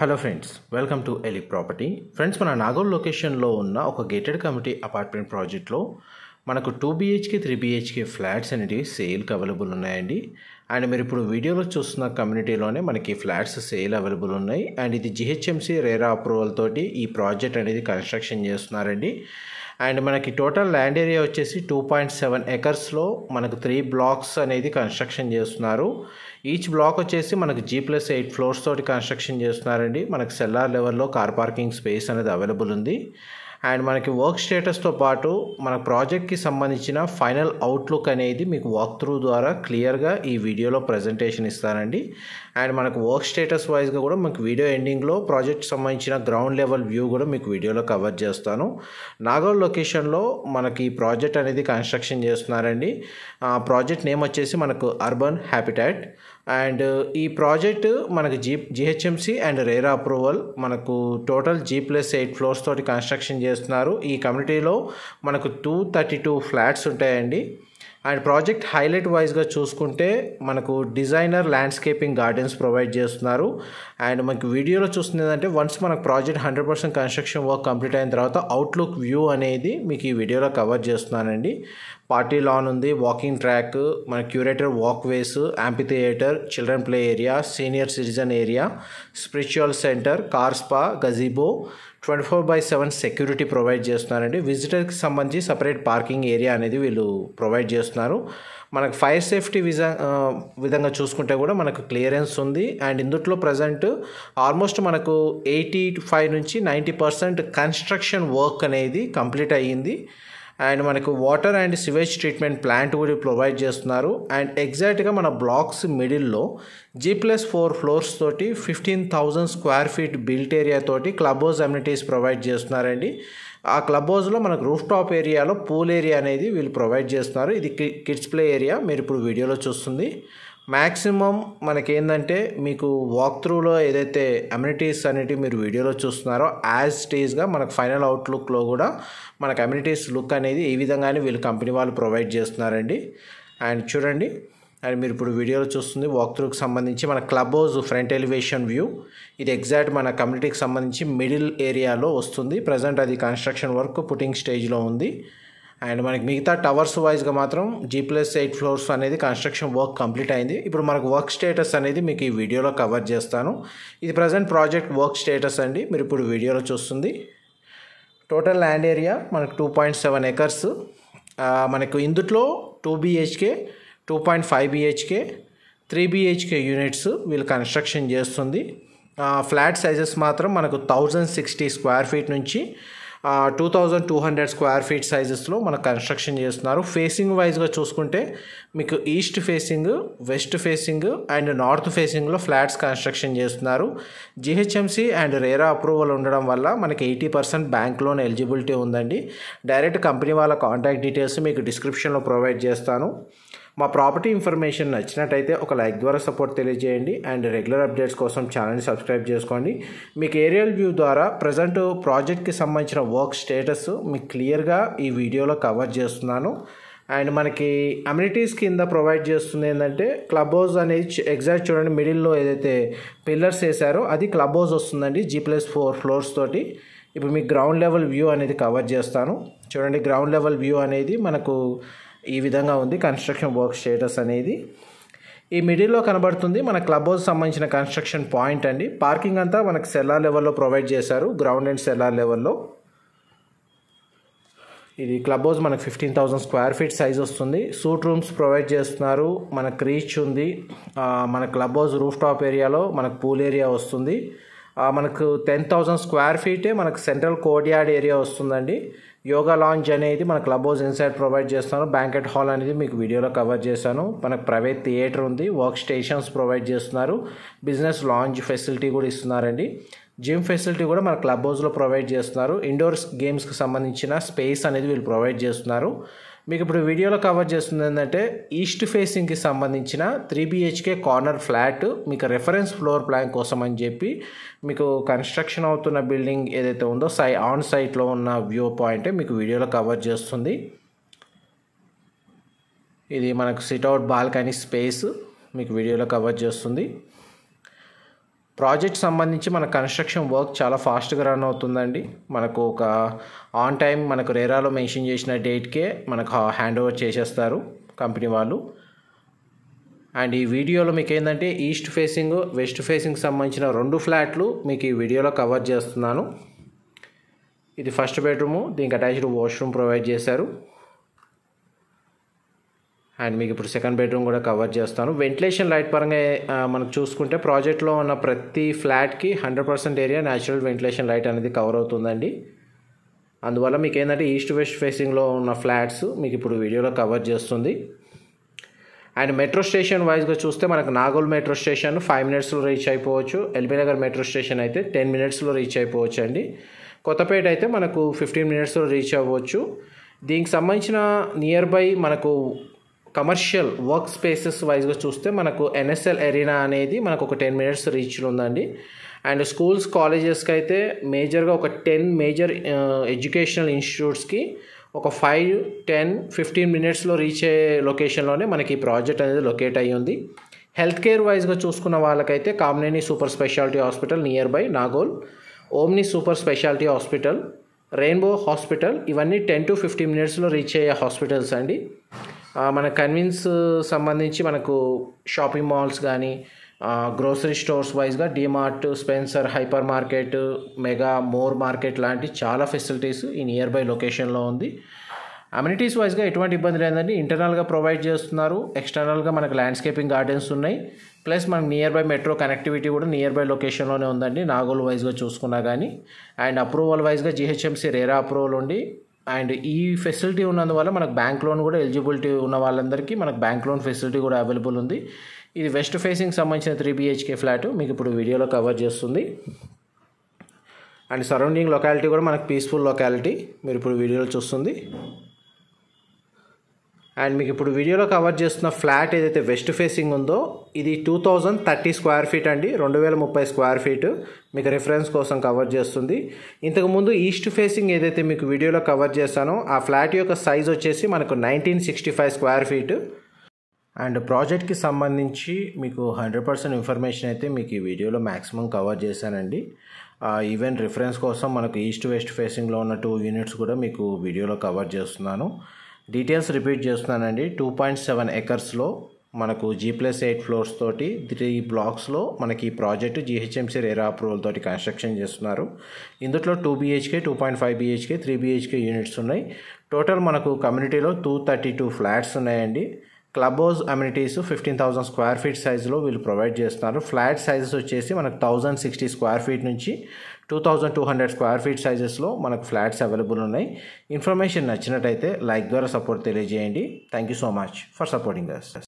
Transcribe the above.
hello friends welcome to Eli property friends మన నాగోల్ లొకేషన్లో ఉన్న ఒక గేటెడ్ కమిటీ అపార్ట్మెంట్ ప్రాజెక్ట్లో మనకు two BHK three BHK flats అనేవి సేల్కి అవైలబుల్ ఉన్నాయండి అండ్ మీరు ఇప్పుడు వీడియోలో చూస్తున్న కమ్యూనిటీలోనే మనకి ఫ్లాట్స్ సేల్ అవైలబుల్ ఉన్నాయి అండ్ ఇది జిహెచ్ఎంసీ రేరా అప్రూవల్ తోటి ఈ ప్రాజెక్ట్ అనేది కన్స్ట్రక్షన్ చేస్తున్నారండి అండ్ మనకి టోటల్ ల్యాండ్ ఏరియా వచ్చేసి టూ పాయింట్ సెవెన్ ఎకర్స్లో మనకు త్రీ బ్లాక్స్ అనేది కన్స్ట్రక్షన్ చేస్తున్నారు ఈచ్ బ్లాక్ వచ్చేసి మనకు జీ ప్లస్ ఎయిట్ ఫ్లోర్స్ తోటి కన్స్ట్రక్షన్ చేస్తున్నారండి మనకు సెల్లార్ లెవెల్లో కార్ పార్కింగ్ స్పేస్ అనేది అవైలబుల్ ఉంది అండ్ మనకి వర్క్ స్టేటస్తో పాటు మన ప్రాజెక్ట్కి సంబంధించిన ఫైనల్ అవుట్లుక్ అనేది మీకు వాక్ త్రూ ద్వారా క్లియర్గా ఈ వీడియోలో ప్రజెంటేషన్ ఇస్తానండి అండ్ మనకు వర్క్ స్టేటస్ వైజ్గా కూడా మీకు వీడియో ఎండింగ్లో ప్రాజెక్ట్ సంబంధించిన గ్రౌండ్ లెవెల్ వ్యూ కూడా మీకు వీడియోలో కవర్ చేస్తాను నాగోల్ లొకేషన్లో మనకి ఈ ప్రాజెక్ట్ అనేది కన్స్ట్రక్షన్ చేస్తున్నారండి ప్రాజెక్ట్ నేమ్ వచ్చేసి మనకు అర్బన్ హ్యాపిటాట్ అండ్ ఈ ప్రాజెక్టు మనకు G GHMC and RERA approval మనకు total G plus eight floors తోటి కన్స్ట్రక్షన్ చేస్తున్నారు ఈ కమ్యూనిటీలో మనకు టూ థర్టీ టూ ఫ్లాట్స్ ఉంటాయండి అండ్ ప్రాజెక్ట్ హైలైట్ వైజ్గా చూసుకుంటే మనకు డిజైనర్ ల్యాండ్స్కేపింగ్ గార్డెన్స్ ప్రొవైడ్ చేస్తున్నారు అండ్ మనకి వీడియోలో చూస్తుంది ఏంటంటే వన్స్ మనకు project hundred percent construction work complete అయిన తర్వాత అవుట్లుక్ వ్యూ అనేది మీకు ఈ వీడియోలో కవర్ చేస్తున్నానండి పార్టీ లాన్ ఉంది వాకింగ్ ట్రాక్ మన curator walkways amphitheatre children play area senior citizen area spiritual centre car spa gazebo twenty four by seven security provide చేస్తున్నారండి విజిటర్కి సంబంధించి సపరేట్ పార్కింగ్ ఏరియా అనేది వీళ్ళు ప్రొవైడ్ చేస్తున్నారు మనకు ఫైర్ సేఫ్టీ విజ విధంగా చూసుకుంటే కూడా మనకు క్లియరెన్స్ ఉంది అండ్ ఇందుట్లో ప్రజెంట్ ఆల్మోస్ట్ మనకు ఎయిటీ ఫైవ్ నుంచి నైంటీ పర్సెంట్ కన్స్ట్రక్షన్ వర్క్ అనేది కంప్లీట్ అయ్యింది అండ్ మనకు water and sewage treatment plant కూడా ప్రొవైడ్ చేస్తున్నారు అండ్ ఎగ్జాక్ట్గా మన బ్లాక్స్ మిడిల్లో జీ ప్లస్ ఫోర్ ఫ్లోర్స్ తోటి fifteen thousand square feet built area తోటి క్లబ్ హౌస్ అమ్యూనిటీస్ ప్రొవైడ్ చేస్తున్నారండి ఆ క్లబ్ హౌస్లో మనకు రూఫ్ టాప్ ఏరియాలో పూల్ ఏరియా అనేది వీళ్ళు ప్రొవైడ్ చేస్తున్నారు ఇది కిడ్స్ ప్లే ఏరియా మీరు ఇప్పుడు వీడియోలో చూస్తుంది మ్యాక్సిమం మనకేందంటే మీకు వాక్ త్రూలో ఏదైతే అమ్యూనిటీస్ అనేటివి మీరు వీడియోలో చూస్తున్నారో యాజ్ స్టేజ్గా మనకు ఫైనల్ అవుట్లుక్లో కూడా మనకు అమ్యూనిటీస్ లుక్ అనేది ఈ విధంగానే వీళ్ళు కంపెనీ వాళ్ళు ప్రొవైడ్ చేస్తున్నారండి అండ్ చూడండి అండ్ మీరు ఇప్పుడు వీడియోలో చూస్తుంది వాక్ త్రూకి సంబంధించి మన club house front elevation view ఇది ఎగ్జాక్ట్ మన కమ్యూనిటీకి సంబంధించి మిడిల్ ఏరియాలో వస్తుంది ప్రజెంట్ అది కన్స్ట్రక్షన్ వర్క్ పుటింగ్ స్టేజ్లో ఉంది అండ్ మనకి మిగతా టవర్స్ వైజ్గా మాత్రం జీ ప్లస్ ఎయిట్ ఫ్లోర్స్ అనేది కన్స్ట్రక్షన్ వర్క్ కంప్లీట్ అయింది ఇప్పుడు మనకు వర్క్ స్టేటస్ అనేది మీకు ఈ వీడియోలో కవర్ చేస్తాను ఇది ప్రజెంట్ ప్రాజెక్ట్ వర్క్ స్టేటస్ అండి మీరు ఇప్పుడు వీడియోలో చూస్తుంది టోటల్ ల్యాండ్ ఏరియా మనకు టూ పాయింట్ సెవెన్ ఎకర్స్ మనకు ఇందుట్లో two BHK two point five BHK three BHK units వీళ్ళు కన్స్ట్రక్షన్ చేస్తుంది ఫ్లాట్ సైజెస్ మాత్రం మనకు థౌజండ్ సిక్స్టీ స్క్వేర్ ఫీట్ నుంచి two thousand two hundred square feet సైజెస్లో మన కన్స్ట్రక్షన్ చేస్తున్నారు ఫేసింగ్ వైజ్గా చూసుకుంటే మీకు east facing west facing and north ఫేసింగ్లో ఫ్లాట్స్ కన్స్ట్రక్షన్ చేస్తున్నారు జిహెచ్ఎంసీ అండ్ రేరా అప్రూవల్ ఉండడం వల్ల మనకి eighty percent bank loan eligibility ఉందండి డైరెక్ట్ కంపెనీ వాళ్ళ కాంటాక్ట్ డీటెయిల్స్ మీకు డిస్క్రిప్షన్లో ప్రొవైడ్ చేస్తాను మా ప్రాపర్టీ ఇన్ఫర్మేషన్ నచ్చినట్టయితే ఒక లైక్ ద్వారా సపోర్ట్ తెలియజేయండి అండ్ రెగ్యులర్ అప్డేట్స్ కోసం ఛానల్ని సబ్స్క్రైబ్ చేసుకోండి మీకు ఏరియల్ వ్యూ ద్వారా ప్రజెంట్ ప్రాజెక్ట్కి సంబంధించిన వర్క్ స్టేటస్ మీకు క్లియర్గా ఈ వీడియోలో కవర్ చేస్తున్నాను అండ్ మనకి అమ్యూనిటీస్ కింద ప్రొవైడ్ చేస్తుంది ఏంటంటే క్లబ్ హౌస్ అనేది ఎగ్జాక్ట్ చూడండి మిడిల్లో ఏదైతే పిల్లర్స్ వేసారో అది క్లబ్ హౌస్ వస్తుందండి జీ ప్లస్ ఫోర్ ఫ్లోర్స్ తోటి ఇప్పుడు మీకు గ్రౌండ్ లెవెల్ వ్యూ అనేది కవర్ చేస్తాను చూడండి గ్రౌండ్ లెవెల్ వ్యూ అనేది మనకు ఈ విధంగా ఉంది కన్స్ట్రక్షన్ వర్క్ స్టేటస్ అనేది ఈ మిడిల్లో కనబడుతుంది మన క్లబ్ హౌస్ సంబంధించిన కన్స్ట్రక్షన్ పాయింట్ అండి పార్కింగ్ అంతా మనకు సెల్లార్ లెవెల్లో ప్రొవైడ్ చేశారు గ్రౌండ్ అండ్ సెల్లార్ లెవెల్లో ఇది క్లబ్ హౌస్ మనకు fifteen thousand square feet size వస్తుంది సూట్ రూమ్స్ ప్రొవైడ్ చేస్తున్నారు మనకు రీచ్ ఉంది మన క్లబ్ హౌస్ రూఫ్ టాప్ ఏరియాలో మనకు పూల్ ఏరియా వస్తుంది మనకు టెన్ థౌజండ్ స్క్వేర్ ఫీటే మనకు సెంట్రల్ కోర్ట్ యార్డ్ ఏరియా వస్తుందండి యోగా లాంజ్ అనేది మన క్లబ్ హౌస్ ఇన్సైడ్ ప్రొవైడ్ చేస్తాను బ్యాంకెట్ హాల్ అనేది మీకు వీడియోలో కవర్ చేశాను మనకు ప్రైవేట్ థియేటర్ ఉంది వర్క్ స్టేషన్స్ ప్రొవైడ్ చేస్తున్నారు బిజినెస్ లాంజ్ ఫెసిలిటీ కూడా ఇస్తున్నారండి జిమ్ ఫెసిలిటీ కూడా మన క్లబ్ హౌస్లో ప్రొవైడ్ చేస్తున్నారు ఇండోర్ గేమ్స్కి సంబంధించిన స్పేస్ అనేది వీళ్ళు ప్రొవైడ్ చేస్తున్నారు మీకు ఇప్పుడు వీడియోలో కవర్ చేస్తుంది ఏంటంటే ఈస్ట్ ఫేసింగ్కి సంబంధించిన త్రీ బిహెచ్కే కార్నర్ ఫ్లాట్ మీకు రెఫరెన్స్ ఫ్లోర్ ప్లాన్ కోసం అని చెప్పి మీకు కన్స్ట్రక్షన్ అవుతున్న బిల్డింగ్ ఏదైతే ఉందో సై ఆన్ సైట్లో ఉన్న వ్యూ పాయింటే మీకు వీడియోలో కవర్ చేస్తుంది ఇది మనకు సిట్అవుట్ బాల్కనీ స్పేస్ మీకు వీడియోలో కవర్ చేస్తుంది ప్రాజెక్ట్ సంబంధించి మన కన్స్ట్రక్షన్ వర్క్ చాలా ఫాస్ట్గా రన్ అవుతుందండి మనకు ఒక ఆన్ టైం మనకు రేరాలో మెన్షన్ చేసిన డేట్కే మనకు హ్యాండ్ ఓవర్ చేసేస్తారు కంపెనీ వాళ్ళు అండ్ ఈ వీడియోలో మీకు ఏంటంటే ఈస్ట్ ఫేసింగ్ వెస్ట్ ఫేసింగ్ సంబంధించిన రెండు ఫ్లాట్లు మీకు ఈ వీడియోలో కవర్ చేస్తున్నాను ఇది ఫస్ట్ బెడ్రూము దీనికి అటాచ్డ్ వాష్రూమ్ ప్రొవైడ్ చేశారు అండ్ మీకు ఇప్పుడు సెకండ్ బెడ్రూమ్ కూడా కవర్ చేస్తాను వెంటిలేషన్ లైట్ పరంగా మనకు చూసుకుంటే ప్రాజెక్ట్లో ఉన్న ప్రతి ఫ్లాట్కి hundred percent area natural ventilation light అనేది కవర్ అవుతుందండి అందువల్ల మీకు ఏంటంటే ఈస్ట్ వెస్ట్ ఫేసింగ్లో ఉన్న ఫ్లాట్స్ మీకు ఇప్పుడు వీడియోలో కవర్ చేస్తుంది అండ్ మెట్రో స్టేషన్ వైజ్గా చూస్తే మనకు నాగోల్ మెట్రో స్టేషన్ ఫైవ్ మినిట్స్లో రీచ్ అయిపోవచ్చు ఎల్బీ నగర్ మెట్రో స్టేషన్ అయితే టెన్ మినిట్స్లో రీచ్ అయిపోవచ్చు అండి కొత్తపేట అయితే మనకు ఫిఫ్టీన్ మినిట్స్లో రీచ్ అవ్వచ్చు దీనికి సంబంధించిన నియర్ బై మనకు కమర్షియల్ వర్క్ స్పేసెస్ వైజ్గా చూస్తే మనకు ఎన్ఎస్ఎల్ ఎరీనా అనేది మనకు ఒక టెన్ మినిట్స్ రీచ్లో ఉందండి అండ్ స్కూల్స్ కాలేజెస్కి అయితే మేజర్గా ఒక టెన్ మేజర్ ఎడ్యుకేషనల్ ఇన్స్టిట్యూట్స్కి ఒక ఫైవ్ టెన్ ఫిఫ్టీన్ మినిట్స్లో రీచ్ అయ్యే లొకేషన్లోనే మనకి ఈ ప్రాజెక్ట్ అనేది లొకేట్ అయ్యి ఉంది హెల్త్ కేర్ వైజ్గా చూసుకున్న వాళ్ళకైతే Kamineni super speciality hospital nearby Nagole Omni super speciality hospital Rainbow hospital ఇవన్నీ టెన్ టు ఫిఫ్టీన్ మినిట్స్లో రీచ్ అయ్యే హాస్పిటల్స్ అండి మన కన్విన్స్ సంబంధించి మనకు షాపింగ్ మాల్స్ కానీ గ్రోసరీ స్టోర్స్ వైజ్గా DMart Spencer hyper market mega More market లాంటి చాలా ఫెసిలిటీస్ ఈ నియర్ బై లొకేషన్లో ఉంది అమ్యూనిటీస్ వైజ్గా ఎటువంటి ఇబ్బంది లేదండి ఇంటర్నల్గా ప్రొవైడ్ చేస్తున్నారు ఎక్స్టర్నల్గా మనకు ల్యాండ్స్కేపింగ్ గార్డెన్స్ ఉన్నాయి ప్లస్ మనకు నియర్ బై మెట్రో కనెక్టివిటీ కూడా నియర్ బై లొకేషన్లోనే ఉందండి నాగోల్ వైజ్గా చూసుకున్నా కానీ అండ్ అప్రూవల్ వైజ్గా జిహెచ్ఎంసీ రేరా అప్రూవల్ ఉండి అండ్ ఈ ఫెసిలిటీ ఉన్నందువల్ల మనకు బ్యాంక్ లోన్ కూడా ఎలిజిబిలిటీ ఉన్న వాళ్ళందరికీ మనకు బ్యాంక్ లోన్ ఫెసిలిటీ కూడా అవైలబుల్ ఉంది ఇది వెస్ట్ ఫేసింగ్ సంబంధించిన త్రీ బీహెచ్కే ఫ్లాట్ మీకు ఇప్పుడు వీడియోలో కవర్ చేస్తుంది అండ్ సరౌండింగ్ లొకాలిటీ కూడా మనకు పీస్ఫుల్ లొకాలిటీ మీరు ఇప్పుడు వీడియోలో చూస్తుంది అండ్ మీకు ఇప్పుడు వీడియోలో కవర్ చేస్తున్న ఫ్లాట్ ఏదైతే వెస్ట్ ఫేసింగ్ ఉందో ఇది two thousand thirty square feet అండి రెండు వేల ముప్పై స్క్వేర్ ఫీట్ మీకు రిఫరెన్స్ కోసం కవర్ చేస్తుంది ఇంతకుముందు ఈస్ట్ ఫేసింగ్ ఏదైతే మీకు వీడియోలో కవర్ చేశానో ఆ ఫ్లాట్ యొక్క సైజ్ వచ్చేసి మనకు nineteen sixty five square feet and ప్రాజెక్ట్కి సంబంధించి మీకు హండ్రెడ్ పర్సెంట్ ఇన్ఫర్మేషన్ అయితే మీకు ఈ వీడియోలో మ్యాక్సిమం కవర్ చేశానండి ఈవెన్ రిఫరెన్స్ కోసం మనకు ఈస్ట్ వెస్ట్ ఫేసింగ్లో ఉన్న టూ యూనిట్స్ కూడా మీకు వీడియోలో కవర్ చేస్తున్నాను డీటెయిల్స్ రిపీట్ చేస్తున్నానండి టూ పాయింట్ సెవెన్ ఎకర్స్లో మనకు జీ ప్లస్ ఎయిట్ ఫ్లోర్స్ తోటి త్రీ బ్లాక్స్లో మనకి ఈ ప్రాజెక్టు జీహెచ్ఎంసీ రేరా అప్రూవల్ తోటి కన్స్ట్రక్షన్ చేస్తున్నారు ఇందులో two BHK two point five BHK three BHK units ఉన్నాయి టోటల్ మనకు కమ్యూనిటీలో టూ థర్టీ టూ ఫ్లాట్స్ ఉన్నాయండి club house amenities fifteen thousand square feet సైజులో వీళ్ళు ప్రొవైడ్ చేస్తున్నారు ఫ్లాట్ సైజెస్ వచ్చేసి మనకు థౌజండ్ సిక్స్టీ స్క్వేర్ ఫీట్ నుంచి two thousand two hundred square feet సైజెస్లో మనకు ఫ్లాట్స్ అవైలబుల్ ఉన్నాయి ఇన్ఫర్మేషన్ నచ్చినట్టయితే లైక్ ద్వారా సపోర్ట్ తెలియజేయండి thank you so much for supporting thus